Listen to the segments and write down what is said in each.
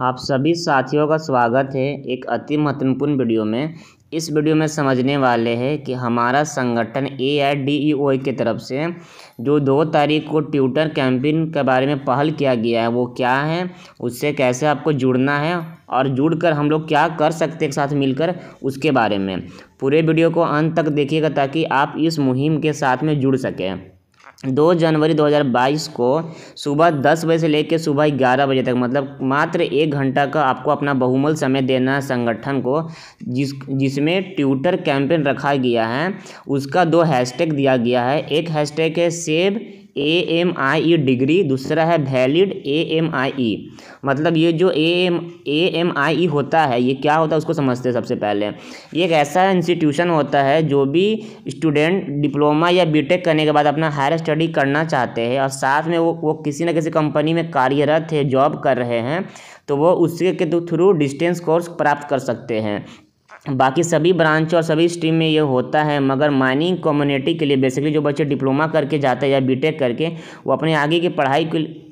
आप सभी साथियों का स्वागत है एक अति महत्वपूर्ण वीडियो में इस वीडियो में समझने वाले हैं कि हमारा संगठन ए आई डी ई ओ की तरफ से जो दो तारीख को ट्यूटर कैंपेन के बारे में पहल किया गया है वो क्या है उससे कैसे आपको जुड़ना है और जुड़कर हम लोग क्या कर सकते हैं साथ मिलकर उसके बारे में पूरे वीडियो को अंत तक देखिएगा ताकि आप इस मुहिम के साथ में जुड़ सकें दो जनवरी 2022 को सुबह दस बजे से लेकर सुबह ग्यारह बजे तक मतलब मात्र एक घंटा का आपको अपना बहुमूल्य समय देना है संगठन को जिस जिसमें ट्विटर कैंपेन रखा गया है उसका दो हैशटैग दिया गया है एक हैशटैग है save A M I E degree दूसरा है वैलिड ए एम आई ई मतलब ये जो A M A M I ई होता है ये क्या होता है उसको समझते हैं सबसे पहले ये एक ऐसा इंस्टीट्यूशन होता है जो भी स्टूडेंट डिप्लोमा या बीटेक करने के बाद अपना हायर स्टडी करना चाहते हैं और साथ में वो वो किसी न किसी कंपनी में कार्यरत है जॉब कर रहे हैं तो वो उसके के थ्रू डिस्टेंस कोर्स प्राप्त कर सकते हैं बाकी सभी ब्रांच और सभी स्ट्रीम में ये होता है मगर माइनिंग कम्युनिटी के लिए बेसिकली जो बच्चे डिप्लोमा करके जाते हैं या बीटेक करके वो अपने आगे की पढ़ाई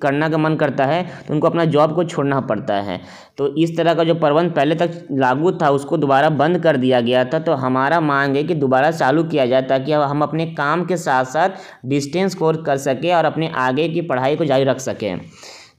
करना का मन करता है तो उनको अपना जॉब को छोड़ना पड़ता है तो इस तरह का जो प्रबंध पहले तक लागू था उसको दोबारा बंद कर दिया गया था तो हमारा मांग है कि दोबारा चालू किया जाए ताकि हम अपने काम के साथ साथ डिस्टेंस कोर्स कर सकें और अपने आगे की पढ़ाई को जारी रख सकें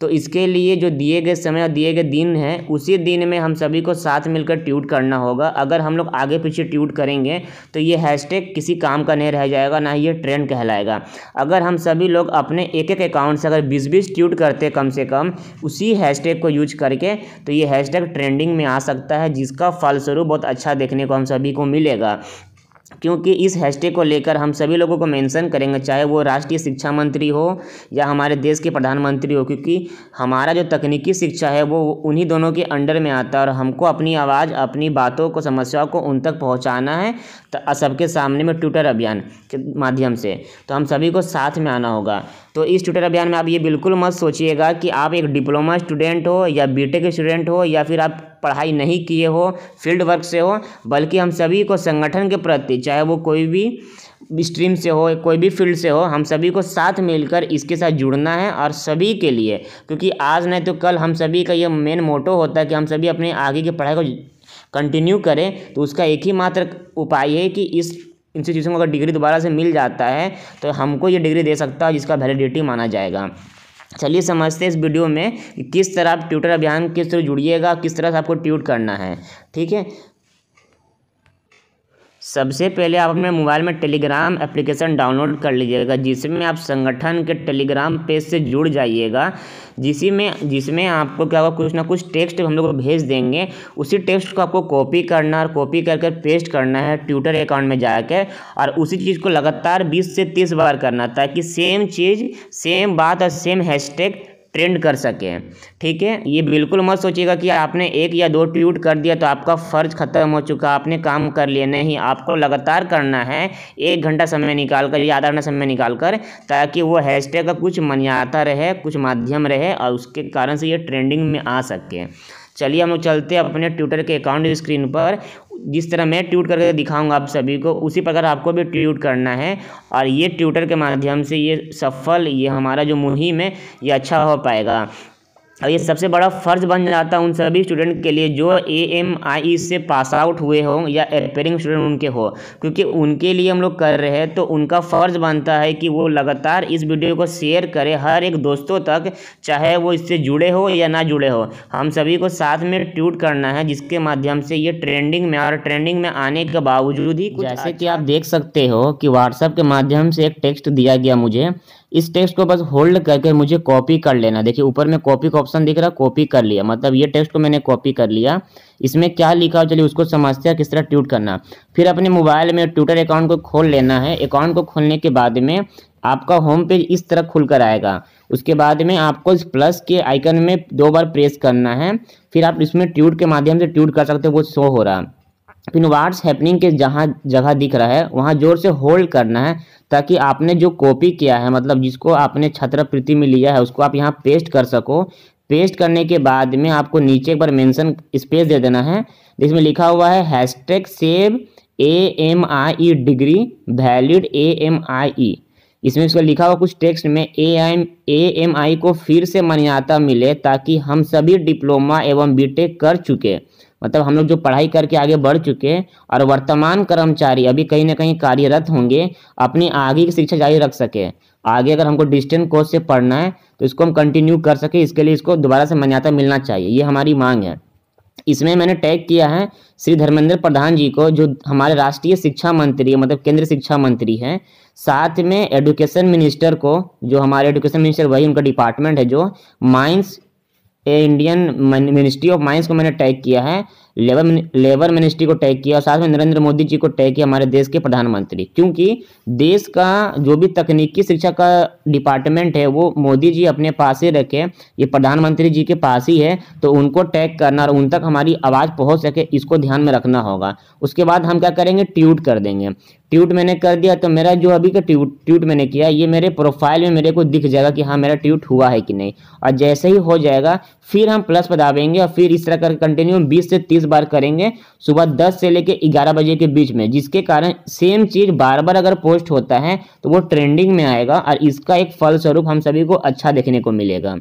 तो इसके लिए जो दिए गए समय और दिए गए दिन हैं उसी दिन में हम सभी को साथ मिलकर ट्यूट करना होगा अगर हम लोग आगे पीछे ट्यूट करेंगे तो ये हैशटैग किसी काम का नहीं रह जाएगा ना ही ये ट्रेंड कहलाएगा अगर हम सभी लोग अपने एक एक अकाउंट से अगर बीस बीस ट्यूट करते कम से कम उसी हैशटैग को यूज करके तो ये हैशटैग ट्रेंडिंग में आ सकता है जिसका फलस्वरूप बहुत अच्छा देखने को हम सभी को मिलेगा क्योंकि इस हैशटैग को लेकर हम सभी लोगों को मेंशन करेंगे चाहे वो राष्ट्रीय शिक्षा मंत्री हो या हमारे देश के प्रधानमंत्री हो क्योंकि हमारा जो तकनीकी शिक्षा है वो उन्हीं दोनों के अंडर में आता है और हमको अपनी आवाज़ अपनी बातों को समस्याओं को उन तक पहुँचाना है सबके सामने में ट्विटर अभियान के माध्यम से तो हम सभी को साथ में आना होगा तो इस ट्विटर अभियान में आप ये बिल्कुल मत सोचिएगा कि आप एक डिप्लोमा स्टूडेंट हो या बी के स्टूडेंट हो या फिर आप पढ़ाई नहीं किए हो फील्ड वर्क से हो बल्कि हम सभी को संगठन के प्रति चाहे वो कोई भी स्ट्रीम से हो कोई भी फील्ड से हो हम सभी को साथ मिलकर इसके साथ जुड़ना है और सभी के लिए क्योंकि आज नहीं तो कल हम सभी का ये मेन मोटो होता है कि हम सभी अपने आगे की पढ़ाई को कंटिन्यू करें तो उसका एक ही मात्र उपाय है कि इस इंस्टीट्यूशन को अगर डिग्री दोबारा से मिल जाता है तो हमको ये डिग्री दे सकता है जिसका वैलिडिटी माना जाएगा चलिए समझते हैं इस वीडियो में कि किस तरह आप ट्विटर अभियान के थ्रू जुड़िएगा किस तरह से आपको ट्वीट करना है ठीक है सबसे पहले आप अपने मोबाइल में टेलीग्राम एप्लीकेशन डाउनलोड कर लीजिएगा जिसमें आप संगठन के टेलीग्राम पेज से जुड़ जाइएगा जिसी में जिसमें आपको क्या होगा कुछ ना कुछ टेक्स्ट हम लोग भेज देंगे उसी टेक्स्ट को आपको कॉपी करना और कॉपी कर कर पेस्ट करना है ट्विटर अकाउंट में जाकर और उसी चीज़ को लगातार बीस से तीस बार करना ताकि सेम चीज़ सेम बात और सेम हैशटैग ट्रेंड कर सकें ठीक है ये बिल्कुल मत सोचिएगा कि आपने एक या दो ट्वीट कर दिया तो आपका फ़र्ज ख़त्म हो चुका आपने काम कर लिया नहीं आपको लगातार करना है एक घंटा समय निकाल कर या आधा घंटा समय निकाल कर ताकि वो हैशटैग का कुछ मनियाता रहे कुछ माध्यम रहे और उसके कारण से ये ट्रेंडिंग में आ सके चलिए हम लोग चलते हैं अपने ट्विटर के अकाउंट स्क्रीन पर जिस तरह मैं ट्यूट करके दिखाऊंगा आप सभी को उसी प्रकार आपको भी ट्यूट करना है और ये ट्यूटर के माध्यम से ये सफल ये हमारा जो मुहिम है ये अच्छा हो पाएगा और ये सबसे बड़ा फ़र्ज बन जाता है उन सभी स्टूडेंट के लिए जो ए एम आई से पास आउट हुए हों या एपेयरिंग स्टूडेंट उनके हो क्योंकि उनके लिए हम लोग कर रहे हैं तो उनका फ़र्ज बनता है कि वो लगातार इस वीडियो को शेयर करें हर एक दोस्तों तक चाहे वो इससे जुड़े हो या ना जुड़े हो हम सभी को साथ में ट्यूट करना है जिसके माध्यम से ये ट्रेंडिंग में और ट्रेंडिंग में आने के बावजूद ही जैसे कि अच्छा आप देख सकते हो कि व्हाट्सएप के माध्यम से एक टेक्स्ट दिया गया मुझे इस टेक्स्ट को बस होल्ड करके मुझे कॉपी कर लेना देखिए ऊपर में कॉपी का ऑप्शन दिख रहा है कॉपी कर लिया मतलब ये टेक्स्ट को मैंने कॉपी कर लिया इसमें क्या लिखा हो चलिए उसको समझते हैं किस तरह ट्यूट करना फिर अपने मोबाइल में ट्विटर अकाउंट को खोल लेना है अकाउंट को खोलने के बाद में आपका होम पेज इस तरह खुल कर आएगा उसके बाद में आपको इस प्लस के आइकन में दो बार प्रेस करना है फिर आप इसमें ट्यूट के माध्यम से ट्यूट कर सकते हो वो शो हो रहा वार्ड्स हैपनिंग के जहाँ जगह दिख रहा है वहाँ ज़ोर से होल्ड करना है ताकि आपने जो कॉपी किया है मतलब जिसको आपने छात्रवृत्ति में लिया है उसको आप यहाँ पेस्ट कर सको पेस्ट करने के बाद में आपको नीचे एक बार मेंशन स्पेस दे देना है जिसमें लिखा हुआ है hashtag save A M I E degree valid A M I E इसमें इसका लिखा हुआ कुछ टेक्स्ट में ए आई ए एम आई को फिर से मान्यता मिले ताकि हम सभी डिप्लोमा एवं बीटेक कर चुके मतलब हम लोग जो पढ़ाई करके आगे बढ़ चुके हैं और वर्तमान कर्मचारी अभी कहीं ना कहीं कार्यरत होंगे अपनी आगे की शिक्षा जारी रख सके आगे अगर हमको डिस्टेंस कोर्स से पढ़ना है तो इसको हम कंटिन्यू कर सके इसके लिए इसको दोबारा से मान्यता मिलना चाहिए ये हमारी मांग है इसमें मैंने टैग किया है श्री धर्मेंद्र प्रधान जी को जो हमारे राष्ट्रीय शिक्षा मंत्री मतलब केंद्रीय शिक्षा मंत्री है साथ में एडुकेशन मिनिस्टर को जो हमारे एडुकेशन मिनिस्टर वही उनका डिपार्टमेंट है जो mines a Indian ministry of mines को मैंने टैग किया है लेबर लेबर मिनिस्ट्री को टैग किया और साथ में नरेंद्र मोदी जी को टैग किया हमारे देश के प्रधानमंत्री क्योंकि देश का जो भी तकनीकी शिक्षा का डिपार्टमेंट है वो मोदी जी अपने पास ही रखे ये प्रधानमंत्री जी के पास ही है तो उनको टैग करना और उन तक हमारी आवाज़ पहुँच सके इसको ध्यान में रखना होगा उसके बाद हम क्या करेंगे ट्यूट कर देंगे ट्यूट मैंने कर दिया तो मेरा जो अभी का ट्यूट ट्यूट मैंने किया ये मेरे प्रोफाइल में मेरे को दिख जाएगा कि हाँ मेरा ट्यूट हुआ है कि नहीं और जैसे ही हो जाएगा फिर हम प्लस पर दाबेंगे और फिर इस तरह कर कंटिन्यू बीस से तीस बार करेंगे सुबह दस से लेकर ग्यारह बजे के बीच में जिसके कारण सेम चीज़ बार बार अगर पोस्ट होता है तो वो ट्रेंडिंग में आएगा और इसका एक फलस्वरूप हम सभी को अच्छा देखने को मिलेगा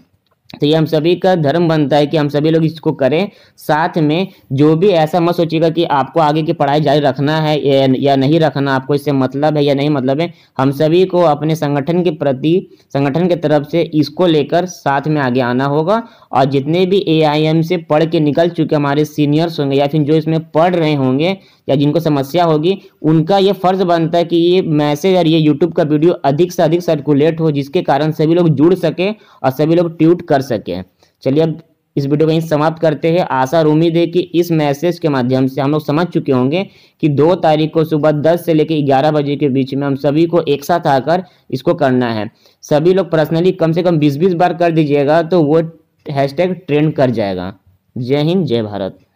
तो ये हम सभी का धर्म बनता है कि हम सभी लोग इसको करें साथ में जो भी ऐसा मत सोचिएगा कि आपको आगे की पढ़ाई जारी रखना है या नहीं रखना आपको इससे मतलब है या नहीं मतलब है हम सभी को अपने संगठन के प्रति संगठन के तरफ से इसको लेकर साथ में आगे आना होगा और जितने भी ए से पढ़ के निकल चुके हमारे सीनियर्स होंगे या फिर जो इसमें पढ़ रहे होंगे या जिनको समस्या होगी उनका ये फर्ज बनता है कि ये मैसेज और ये यूट्यूब का वीडियो अधिक से अधिक सर्कुलेट हो जिसके कारण सभी लोग जुड़ सके और सभी लोग ट्यूट कर सके चलिए अब इस वीडियो को यहीं समाप्त करते हैं आशा उम्मीद है कि इस मैसेज के माध्यम से हम लोग समझ चुके होंगे कि दो तारीख को सुबह दस से लेकर ग्यारह बजे के बीच में हम सभी को एक साथ आकर इसको करना है सभी लोग पर्सनली कम से कम बीस बीस बार कर दीजिएगा तो वो हैशटैग ट्रेंड कर जाएगा जय हिंद जय भारत